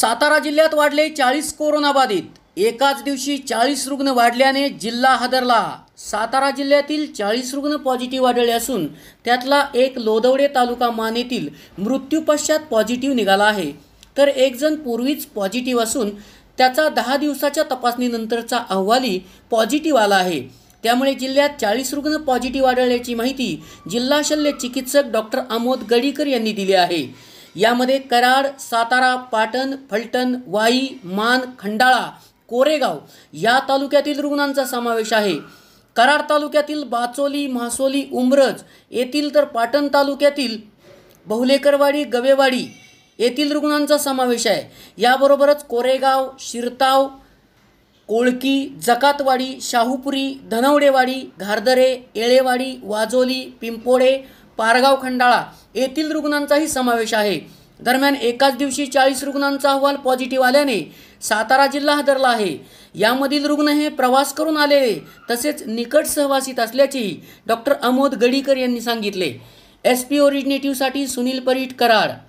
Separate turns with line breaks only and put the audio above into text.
सातारा जिल्ह्यात वाढले चाळीस कोरोनाबाधित एकाच दिवशी चाळीस रुग्ण वाढल्याने जिल्हा हादरला सातारा जिल्ह्यातील चाळीस रुग्ण पॉझिटिव्ह आढळले असून त्यातला एक लोदवडे तालुका मानेतील पश्चात पॉझिटिव्ह निघाला आहे तर एक जण पूर्वीच पॉझिटिव्ह असून त्याचा दहा दिवसाच्या तपासणीनंतरचा अहवालही पॉझिटिव्ह आला आहे त्यामुळे जिल्ह्यात चाळीस रुग्ण पॉझिटिव्ह आढळल्याची माहिती जिल्हा शल्य चिकित्सक डॉक्टर आमोद गडीकर यांनी दिली आहे यामध्ये कराड सातारा पाटण फलटण वाई मान खंडाळा कोरेगाव या तालुक्यातील रुग्णांचा समावेश आहे कराड तालुक्यातील बाचोली म्हासोली उमरज येथील तर पाटण तालुक्यातील बहुलेकरवाडी गवेवाडी येथील रुग्णांचा समावेश आहे याबरोबरच कोरेगाव शिरताव कोळकी जकातवाडी शाहूपुरी धनवडेवाडी घारदरे येळेवाडी वाजोली पिंपोडे पारगाव खंडाळा येथील रुग्णांचाही समावेश आहे दरम्यान एकाच दिवशी चाळीस रुग्णांचा अहवाल पॉझिटिव्ह आल्याने सातारा जिल्हा हादरला आहे यामधील रुग्ण हे प्रवास करून आलेले तसेच निकट सहवासित असल्याची डॉक्टर अमोद गडीकर यांनी सांगितले एस पी ओरिजिनेटिव्हसाठी सुनील परीट कराड